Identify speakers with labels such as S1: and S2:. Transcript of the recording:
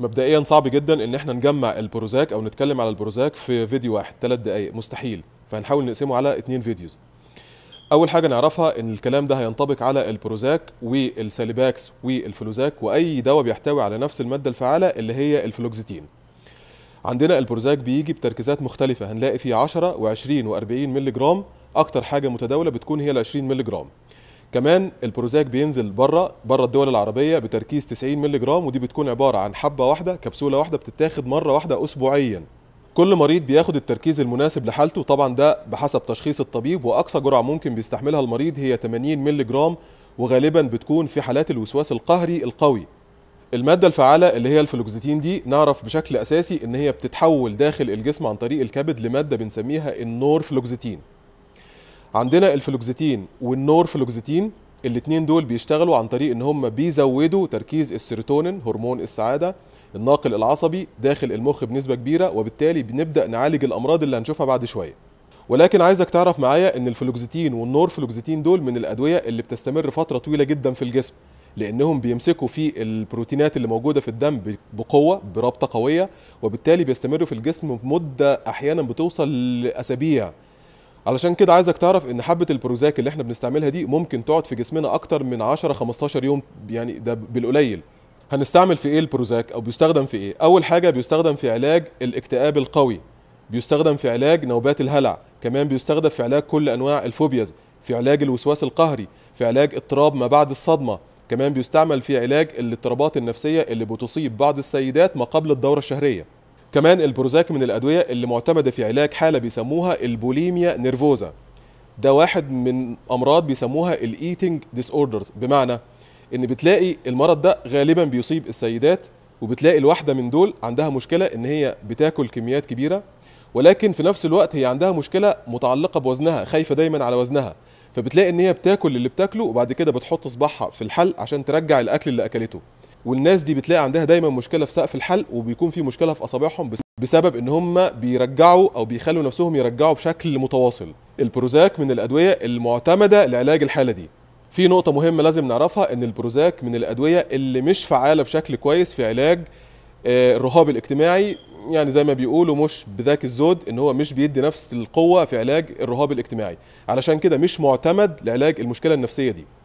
S1: مبدئيا صعب جدا ان احنا نجمع البروزاك او نتكلم على البروزاك في فيديو واحد ثلاث دقائق مستحيل فهنحاول نقسمه على اثنين فيديوز اول حاجه نعرفها ان الكلام ده هينطبق على البروزاك والساليباكس والفلوزاك واي دواء بيحتوي على نفس الماده الفعاله اللي هي الفلوكسيتين عندنا البروزاك بيجي بتركيزات مختلفه هنلاقي فيه 10 و20 و40 مللي جرام اكتر حاجه متداوله بتكون هي ال 20 مللي جرام كمان البروزاك بينزل بره بره الدول العربيه بتركيز 90 مللي جرام ودي بتكون عباره عن حبه واحده كبسوله واحده بتتاخد مره واحده اسبوعيا كل مريض بياخد التركيز المناسب لحالته طبعا ده بحسب تشخيص الطبيب واقصى جرعه ممكن بيستحملها المريض هي 80 مللي جرام وغالبا بتكون في حالات الوسواس القهري القوي المادة الفعالة اللي هي الفلوكزيتين دي نعرف بشكل أساسي إن هي بتتحول داخل الجسم عن طريق الكبد لمادة بنسميها النورفلوكزيتين عندنا الفلوكزيتين والنورفلوكزيتين الاثنين دول بيشتغلوا عن طريق ان هم بيزودوا تركيز السيروتونين هرمون السعاده الناقل العصبي داخل المخ بنسبه كبيره وبالتالي بنبدا نعالج الامراض اللي هنشوفها بعد شويه ولكن عايزك تعرف معايا ان الفلوكزيتين والنورفلوكزيتين دول من الادويه اللي بتستمر فتره طويله جدا في الجسم لانهم بيمسكوا في البروتينات اللي موجوده في الدم بقوه برابطه قويه وبالتالي بيستمروا في الجسم مده احيانا بتوصل لاسابيع علشان كده عايزك تعرف ان حبه البروزاك اللي احنا بنستعملها دي ممكن تقعد في جسمنا اكتر من 10 15 يوم يعني ده بالقليل هنستعمل في ايه البروزاك او بيستخدم في ايه اول حاجه بيستخدم في علاج الاكتئاب القوي بيستخدم في علاج نوبات الهلع كمان بيستخدم في علاج كل انواع الفوبياز في علاج الوسواس القهري في علاج اضطراب ما بعد الصدمه كمان بيستعمل في علاج الاضطرابات النفسيه اللي بتصيب بعض السيدات ما قبل الدوره الشهريه كمان البروزاك من الادويه اللي معتمده في علاج حاله بيسموها البوليميا نيرفوزا ده واحد من امراض بيسموها الايتنج ديس اوردرز بمعنى ان بتلاقي المرض ده غالبا بيصيب السيدات وبتلاقي الواحده من دول عندها مشكله ان هي بتاكل كميات كبيره ولكن في نفس الوقت هي عندها مشكله متعلقه بوزنها خايفه دايما على وزنها فبتلاقي ان هي بتاكل اللي بتاكله وبعد كده بتحط صباعها في الحل عشان ترجع الاكل اللي اكلته والناس دي بتلاقي عندها دايما مشكله في سقف الحلق وبيكون في مشكله في اصابعهم بسبب ان هم بيرجعوا او بيخلوا نفسهم يرجعوا بشكل متواصل البروزاك من الادويه المعتمده لعلاج الحاله دي في نقطه مهمه لازم نعرفها ان البروزاك من الادويه اللي مش فعاله بشكل كويس في علاج آه، الرهاب الاجتماعي يعني زي ما بيقولوا مش بذاك الزود ان هو مش بيدي نفس القوه في علاج الرهاب الاجتماعي علشان كده مش معتمد لعلاج المشكله النفسيه دي